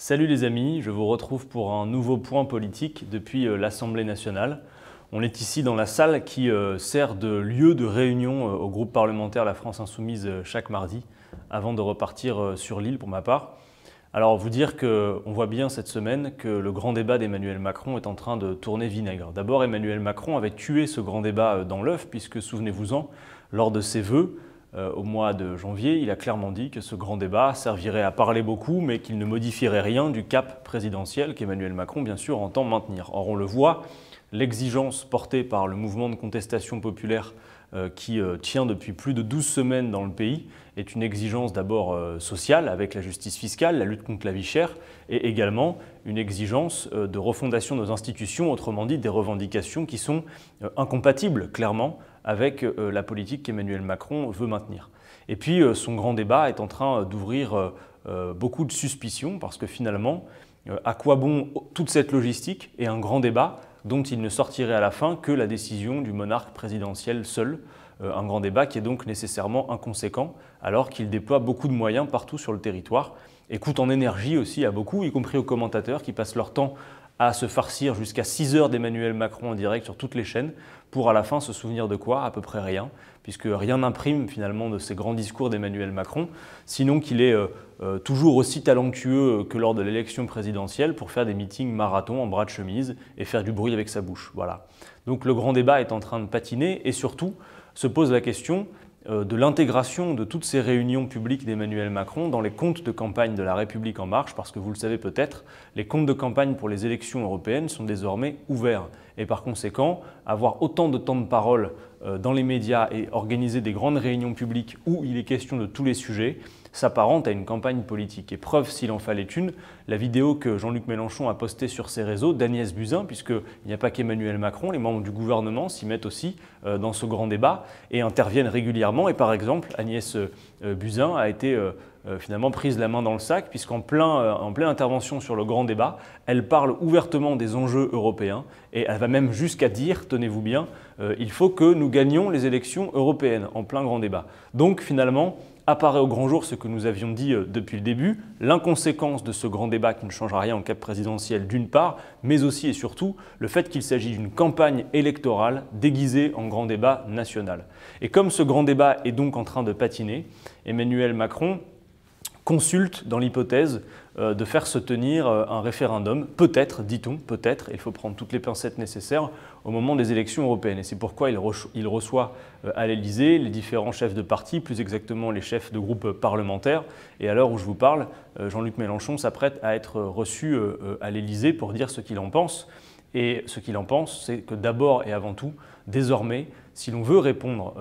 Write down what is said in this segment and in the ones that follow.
Salut les amis, je vous retrouve pour un nouveau point politique depuis euh, l'Assemblée nationale. On est ici dans la salle qui euh, sert de lieu de réunion euh, au groupe parlementaire La France Insoumise chaque mardi, avant de repartir sur l'île pour ma part. Alors vous dire qu'on voit bien cette semaine que le grand débat d'Emmanuel Macron est en train de tourner vinaigre. D'abord Emmanuel Macron avait tué ce grand débat dans l'œuf puisque souvenez-vous-en, lors de ses vœux, euh, au mois de janvier, il a clairement dit que ce grand débat servirait à parler beaucoup, mais qu'il ne modifierait rien du cap présidentiel qu'Emmanuel Macron, bien sûr, entend maintenir. Or, on le voit, l'exigence portée par le mouvement de contestation populaire euh, qui euh, tient depuis plus de 12 semaines dans le pays est une exigence d'abord sociale avec la justice fiscale, la lutte contre la vie chère et également une exigence de refondation de nos institutions, autrement dit des revendications qui sont incompatibles clairement avec euh, la politique qu'Emmanuel Macron veut maintenir. Et puis euh, son grand débat est en train euh, d'ouvrir beaucoup de suspicions parce que finalement, à quoi bon toute cette logistique et un grand débat dont il ne sortirait à la fin que la décision du monarque présidentiel seul un grand débat qui est donc nécessairement inconséquent, alors qu'il déploie beaucoup de moyens partout sur le territoire et coûte en énergie aussi à beaucoup, y compris aux commentateurs qui passent leur temps à se farcir jusqu'à 6 heures d'Emmanuel Macron en direct sur toutes les chaînes, pour à la fin se souvenir de quoi À peu près rien, puisque rien n'imprime finalement de ces grands discours d'Emmanuel Macron, sinon qu'il est euh, euh, toujours aussi talentueux que lors de l'élection présidentielle pour faire des meetings marathon en bras de chemise et faire du bruit avec sa bouche. Voilà. Donc le grand débat est en train de patiner et surtout se pose la question euh, de l'intégration de toutes ces réunions publiques d'Emmanuel Macron dans les comptes de campagne de la République en marche, parce que vous le savez peut-être, les comptes de campagne pour les élections européennes sont désormais ouverts. Et par conséquent, avoir autant de temps de parole euh, dans les médias et organiser des grandes réunions publiques où il est question de tous les sujets, s'apparente à une campagne politique. Et preuve s'il en fallait une, la vidéo que Jean-Luc Mélenchon a postée sur ses réseaux d'Agnès Buzyn, puisqu'il n'y a pas qu'Emmanuel Macron, les membres du gouvernement s'y mettent aussi euh, dans ce grand débat et interviennent régulièrement. Et par exemple, Agnès euh, Buzyn a été euh, finalement prise la main dans le sac, puisqu'en plein, en pleine intervention sur le grand débat, elle parle ouvertement des enjeux européens et elle va même jusqu'à dire, tenez-vous bien, il faut que nous gagnions les élections européennes en plein grand débat. Donc finalement, apparaît au grand jour ce que nous avions dit euh, depuis le début, l'inconséquence de ce grand débat qui ne changera rien en cap présidentiel d'une part, mais aussi et surtout le fait qu'il s'agit d'une campagne électorale déguisée en grand débat national. Et comme ce grand débat est donc en train de patiner, Emmanuel Macron consulte dans l'hypothèse euh, de faire se tenir euh, un référendum, peut-être, dit-on, peut-être, il faut prendre toutes les pincettes nécessaires au moment des élections européennes. Et c'est pourquoi il, reçoit euh, à l'Elysée les différents chefs de parti, plus exactement les chefs de groupes parlementaires. Et à l'heure où je vous parle, Jean-Luc Mélenchon s'apprête à être reçu à l'Elysée pour dire ce qu'il en pense. Et ce qu'il en pense, c'est que d'abord et avant tout, désormais, si l'on veut répondre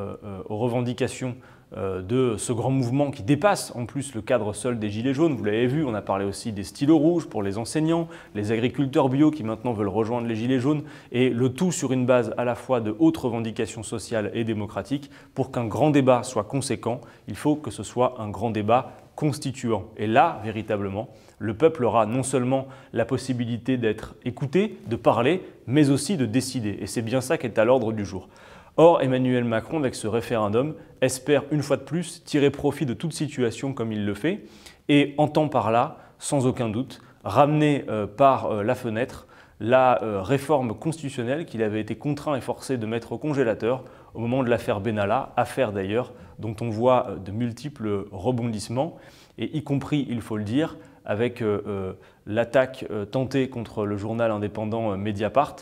aux revendications euh, de ce grand mouvement qui dépasse en plus le cadre seul des Gilets jaunes. Vous l'avez vu, on a parlé aussi des stylos rouges pour les enseignants, les agriculteurs bio qui maintenant veulent rejoindre les Gilets jaunes, et le tout sur une base à la fois de hautes revendications sociales et démocratiques. Pour qu'un grand débat soit conséquent, il faut que ce soit un grand débat constituant. Et là, véritablement, le peuple aura non seulement la possibilité d'être écouté, de parler, mais aussi de décider. Et c'est bien ça qui est à l'ordre du jour. Or, Emmanuel Macron, avec ce référendum, espère une fois de plus tirer profit de toute situation comme il le fait et entend par là, sans aucun doute, ramener euh, par euh, la fenêtre la euh, réforme constitutionnelle qu'il avait été contraint et forcé de mettre au congélateur au moment de l'affaire Benalla, affaire d'ailleurs dont on voit de multiples rebondissements, et y compris, il faut le dire, avec l'attaque tentée contre le journal indépendant Mediapart,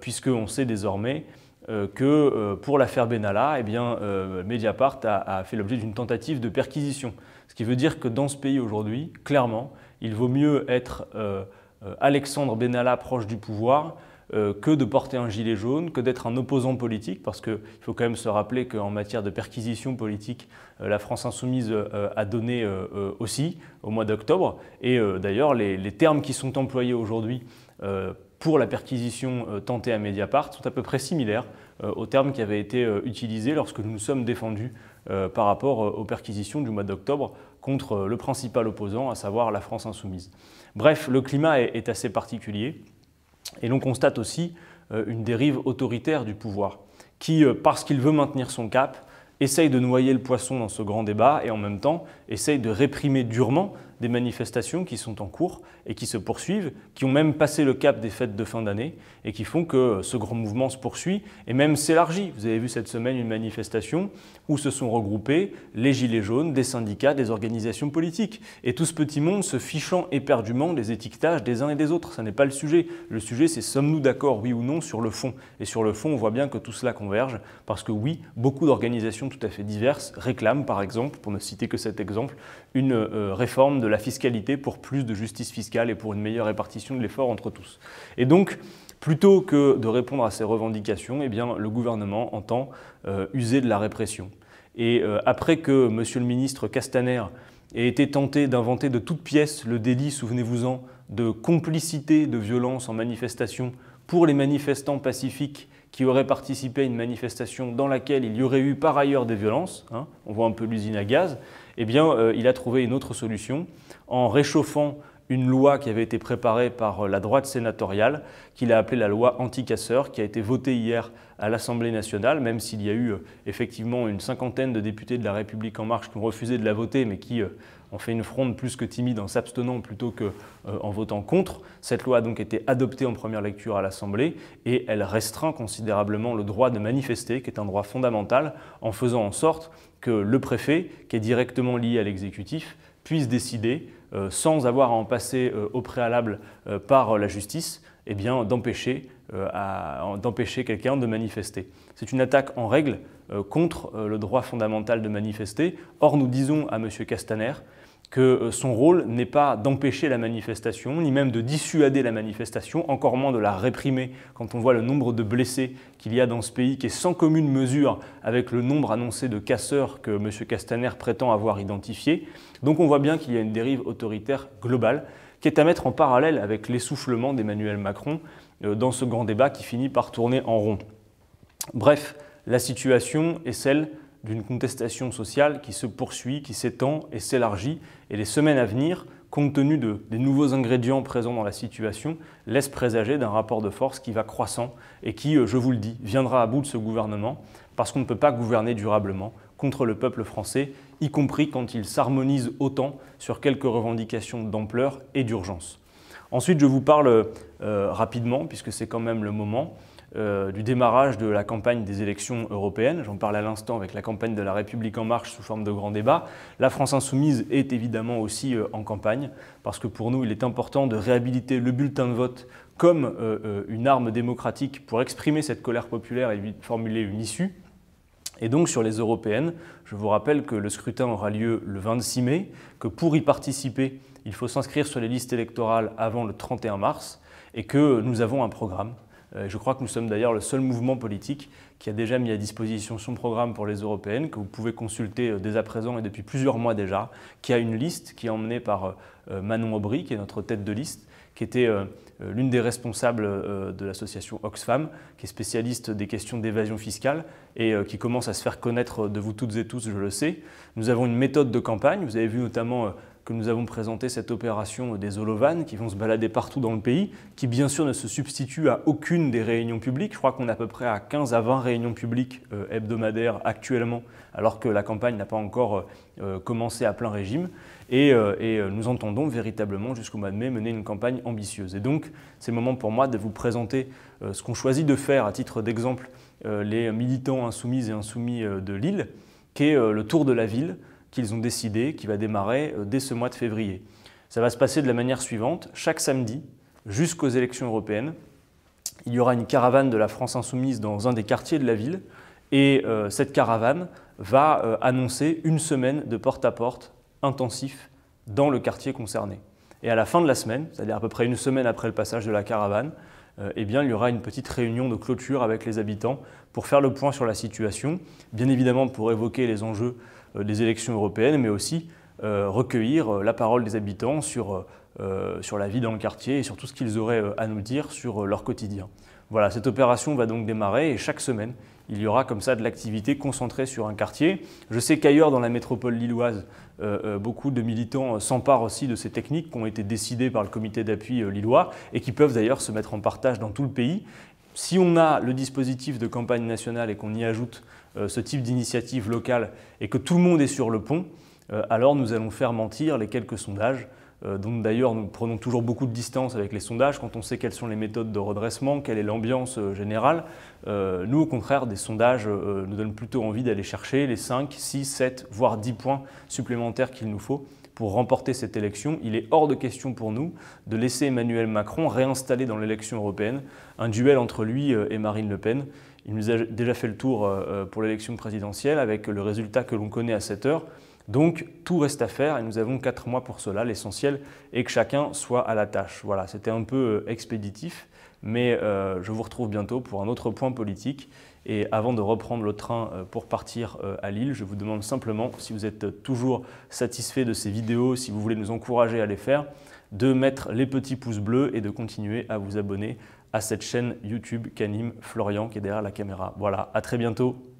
puisqu'on sait désormais euh, que euh, pour l'affaire Benalla, et eh bien, euh, Mediapart a, fait l'objet d'une tentative de perquisition. Ce qui veut dire que dans ce pays aujourd'hui, clairement, il vaut mieux être Alexandre Benalla proche du pouvoir que de porter un gilet jaune, que d'être un opposant politique, parce qu'il faut quand même se rappeler qu'en matière de perquisition politique, la France insoumise a donné aussi au mois d'octobre. Et d'ailleurs, les, les, termes qui sont employés aujourd'hui pour la perquisition tentée à Mediapart sont à peu près similaires euh, au terme qui avait été euh, utilisé lorsque nous nous sommes défendus euh, par rapport aux perquisitions du mois d'octobre contre le principal opposant, à savoir la France insoumise. Bref, le climat est assez particulier et l'on constate aussi une dérive autoritaire du pouvoir qui, parce qu'il veut maintenir son cap, essaye de noyer le poisson dans ce grand débat et en même temps essaye de réprimer durement des manifestations qui sont en cours et qui se poursuivent, qui ont même passé le cap des fêtes de fin d'année et qui font que ce grand mouvement se poursuit et même s'élargit. Vous avez vu cette semaine une manifestation où se sont regroupés les Gilets jaunes, des syndicats, des organisations politiques. Et tout ce petit monde se fichant éperdument des étiquetages des uns et des autres. Ça n'est pas le sujet. Le sujet, c'est sommes-nous d'accord, oui ou non, sur le fond. Et sur le fond, on voit bien que tout cela converge parce que oui, beaucoup d'organisations tout à fait diverses réclament, par exemple, pour ne citer que cet exemple, une euh, réforme de la fiscalité pour plus de justice fiscale et pour une meilleure répartition de l'effort entre tous. Et donc, plutôt que de répondre à ces revendications, eh bien, le gouvernement entend euh, user de la répression. Et euh, après que M. le ministre Castaner ait été tenté d'inventer de toutes pièces le délit, souvenez-vous-en, de complicité de violence en manifestation pour les manifestants pacifiques qui aurait participé à une manifestation dans laquelle il y aurait eu par ailleurs des violences, hein, on voit un peu l'usine à gaz, eh bien, euh, il a trouvé une autre solution en réchauffant une loi qui avait été préparée par euh, la droite sénatoriale, qu'il a appelée la loi anti-casseurs, qui a été votée hier à l'Assemblée nationale, même s'il y a eu euh, effectivement une cinquantaine de députés de la République en marche qui ont refusé de la voter, mais qui euh, ont fait une fronde plus que timide en s'abstenant plutôt qu'en en votant contre. Cette loi a donc été adoptée en première lecture à l'Assemblée et elle restreint considérablement le droit de manifester, qui est un droit fondamental, en faisant en sorte que le préfet, qui est directement lié à l'exécutif, puisse décider, euh, sans avoir à en passer euh, au préalable euh, par la justice, eh bien, d'empêcher, quelqu'un de manifester. C'est une attaque en règle contre le droit fondamental de manifester. Or, nous disons à M. Castaner que euh, son rôle n'est pas d'empêcher la manifestation, ni même de dissuader la manifestation, encore moins de la réprimer quand on voit le nombre de blessés qu'il y a dans ce pays, qui est sans commune mesure avec le nombre annoncé de casseurs que M. Castaner prétend avoir identifié. Donc on voit bien qu'il y a une dérive autoritaire globale, qui est à mettre en parallèle avec l'essoufflement d'Emmanuel Macron euh, dans ce grand débat qui finit par tourner en rond. Bref, la situation est celle d'une contestation sociale qui se poursuit, qui s'étend et s'élargit. Et les semaines à venir, compte tenu des nouveaux ingrédients présents dans la situation, laissent présager d'un rapport de force qui va croissant et qui, euh, je vous le dis, viendra à bout de ce gouvernement, parce qu'on ne peut pas gouverner durablement contre le peuple français, y compris quand il s'harmonise autant sur quelques revendications d'ampleur et d'urgence. Ensuite, je vous parle euh, rapidement, puisque c'est quand même le moment, euh, du démarrage de la campagne des élections européennes. J'en parle à l'instant avec la campagne de la République en marche sous forme de grand débat. La France insoumise est évidemment aussi euh, en campagne, parce que pour nous, il est important de réhabiliter le bulletin de vote comme euh, une arme démocratique pour exprimer cette colère populaire et formuler une issue. Et donc sur les européennes, je vous rappelle que le scrutin aura lieu le 26 mai, que pour y participer, il faut s'inscrire sur les listes électorales avant le 31 mars, et que nous avons un programme euh, je crois que nous sommes d'ailleurs le seul mouvement politique qui a déjà mis à disposition son programme pour les européennes, que vous pouvez consulter euh, dès à présent et depuis plusieurs mois déjà, qui a une liste qui est emmenée par euh, Manon Aubry, qui est notre tête de liste, qui était l'une des responsables de l'association Oxfam, qui est spécialiste des questions d'évasion fiscale et qui commence à se faire connaître de vous toutes et tous, je le sais. Nous avons une méthode de campagne, vous avez vu notamment que nous avons présenté cette opération des holovanes qui vont se balader partout dans le pays, qui bien sûr ne se substitue à aucune des réunions publiques. Je crois qu'on est à peu près à 15 à 20 réunions publiques euh, hebdomadaires actuellement, alors que la campagne n'a pas encore euh, euh, commencé à plein régime. Et, nous entendons véritablement jusqu'au mois de mai mener une campagne ambitieuse. Et donc c'est le moment pour moi de vous présenter ce qu'on choisit de faire à titre d'exemple les militants insoumis et insoumis de Lille, qui est le tour de la ville qu'ils ont décidé, qui va démarrer euh, dès ce mois de février. Ça va se passer de la manière suivante. Chaque samedi, jusqu'aux élections européennes, il y aura une caravane de la France insoumise dans un des quartiers de la ville, et euh, cette caravane va euh, annoncer une semaine de porte-à-porte intensif dans le quartier concerné. Et à la fin de la semaine, c'est-à-dire à peu près une semaine après le passage de la caravane, eh bien, il y aura une petite réunion de clôture avec les habitants pour faire le point sur la situation, bien évidemment pour évoquer les enjeux euh, des élections européennes, mais aussi euh, recueillir euh, la parole des habitants sur, sur la vie dans le quartier et sur tout ce qu'ils auraient à nous dire sur leur quotidien. Voilà, cette opération va donc démarrer et chaque semaine, il y aura comme ça de l'activité concentrée sur un quartier. Je sais qu'ailleurs dans la métropole lilloise, beaucoup de militants s'emparent aussi de ces techniques qui ont été décidées par le comité d'appui lillois et qui peuvent d'ailleurs se mettre en partage dans tout le pays si on a le dispositif de campagne nationale et qu'on y ajoute euh, ce type d'initiative locale et que tout le monde est sur le pont, euh, alors nous allons faire mentir les quelques sondages euh, dont d'ailleurs, nous prenons toujours beaucoup de distance avec les sondages quand on sait quelles sont les méthodes de redressement, quelle est l'ambiance générale. nous, au contraire, des sondages nous donnent plutôt envie d'aller chercher les 5, 6, 7, voire 10 points supplémentaires qu'il nous faut pour remporter cette élection, il est hors de question pour nous de laisser Emmanuel Macron réinstaller dans l'élection européenne un duel entre lui euh, et Marine Le Pen. Il nous a déjà fait le tour euh, euh, pour l'élection présidentielle avec le résultat que l'on connaît à cette heure. Donc tout reste à faire et nous avons quatre mois pour cela. L'essentiel est que chacun soit à la tâche. Voilà, c'était un peu expéditif. Mais euh, je vous retrouve bientôt pour un autre point politique. Et avant de reprendre le train euh, pour partir euh, à Lille, je vous demande simplement, si vous êtes toujours satisfait de ces vidéos, si vous voulez nous encourager à les faire, de mettre les petits pouces bleus et de continuer à vous abonner à cette chaîne YouTube qu'anime Florian qui est derrière la caméra. Voilà, à très bientôt